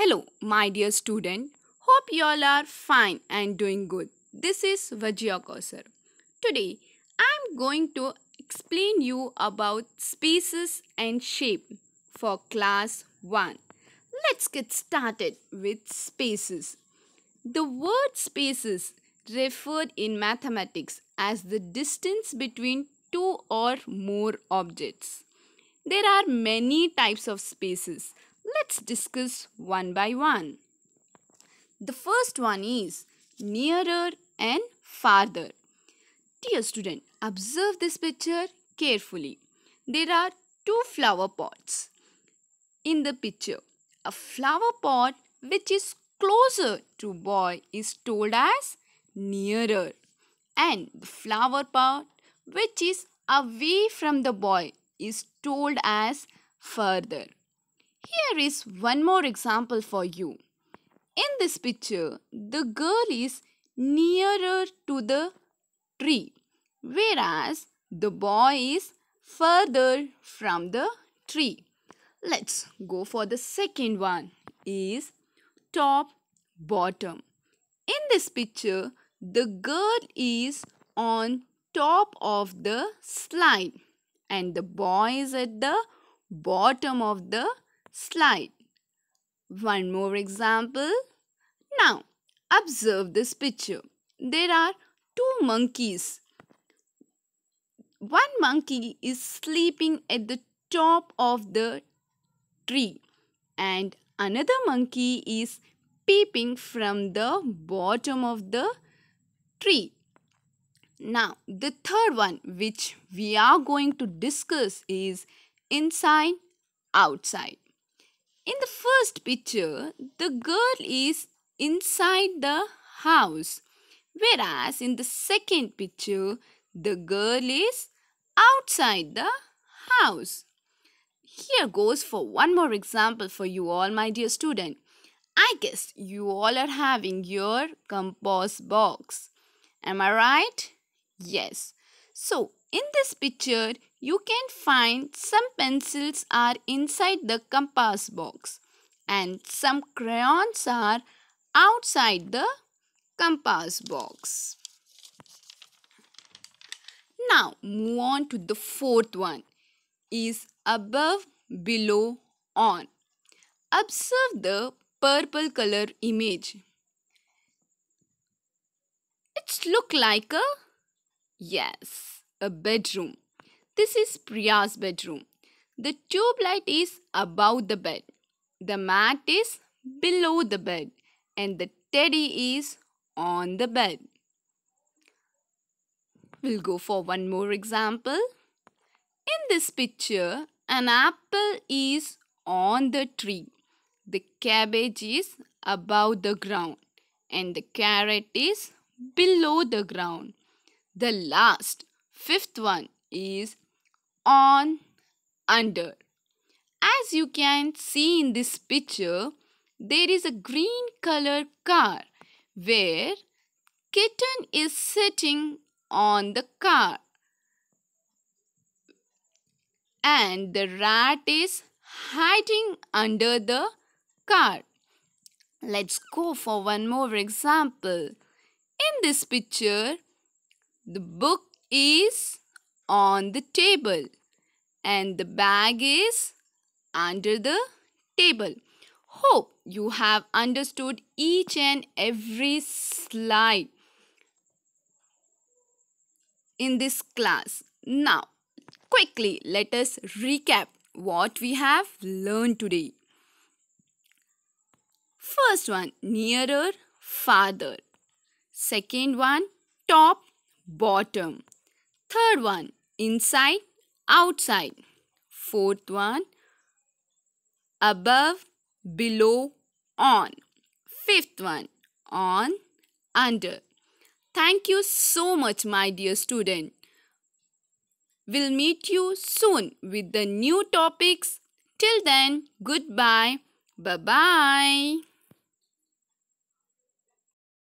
Hello, my dear student. Hope you all are fine and doing good. This is Vajya Kausar. Today, I am going to explain you about spaces and shape for class 1. Let's get started with spaces. The word spaces referred in mathematics as the distance between two or more objects. There are many types of spaces Let's discuss one by one. The first one is nearer and farther. Dear student, observe this picture carefully. There are two flower pots in the picture. A flower pot which is closer to boy is told as nearer and the flower pot which is away from the boy is told as further. Here is one more example for you. In this picture, the girl is nearer to the tree, whereas the boy is further from the tree. Let's go for the second one is top bottom. In this picture, the girl is on top of the slide and the boy is at the bottom of the slide. One more example. Now, observe this picture. There are two monkeys. One monkey is sleeping at the top of the tree and another monkey is peeping from the bottom of the tree. Now, the third one which we are going to discuss is inside, outside. In the first picture, the girl is inside the house. Whereas in the second picture, the girl is outside the house. Here goes for one more example for you all, my dear student. I guess you all are having your compost box. Am I right? Yes. So, in this picture, you can find some pencils are inside the compass box and some crayons are outside the compass box. Now move on to the fourth one is above, below, on. Observe the purple color image. It's look like a yes a bedroom. This is Priya's bedroom. The tube light is above the bed. The mat is below the bed. And the teddy is on the bed. We'll go for one more example. In this picture, an apple is on the tree. The cabbage is above the ground. And the carrot is below the ground. The last Fifth one is on under. As you can see in this picture, there is a green color car where kitten is sitting on the car and the rat is hiding under the car. Let's go for one more example. In this picture, the book is on the table and the bag is under the table. Hope you have understood each and every slide in this class. Now, quickly let us recap what we have learned today. First one, nearer, farther. Second one, top, bottom. Third one, inside, outside. Fourth one, above, below, on. Fifth one, on, under. Thank you so much, my dear student. We'll meet you soon with the new topics. Till then, goodbye. Bye-bye.